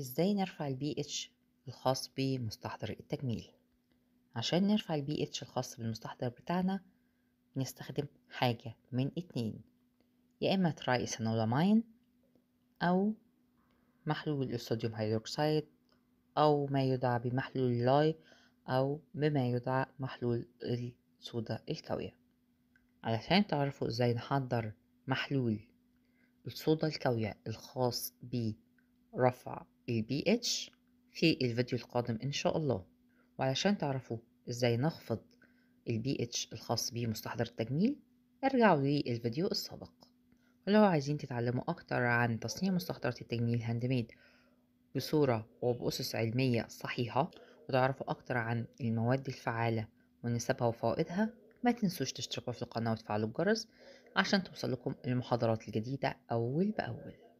ازاي نرفع البي اتش الخاص بمستحضر التجميل عشان نرفع البي اتش الخاص بالمستحضر بتاعنا نستخدم حاجة من اتنين يا اما تراي او محلول الصوديوم هيدروكسيد او ما يدعى بمحلول اللاي او بما يدعى محلول الصودا الكاوية علشان تعرفوا ازاي نحضر محلول الصودا الكاوية الخاص ب رفع ال pH في الفيديو القادم إن شاء الله وعلشان تعرفوا إزاي نخفض ال pH الخاص بمستحضر التجميل ارجعوا للفيديو السابق ولو عايزين تتعلموا أكتر عن تصنيع مستحضرات التجميل الهاند ميد بصورة وبأسس علمية صحيحة وتعرفوا أكتر عن المواد الفعالة ونسبها وفوائدها ما تنسوش تشتركوا في القناة وتفعلوا الجرس عشان توصلكم المحاضرات الجديدة أول بأول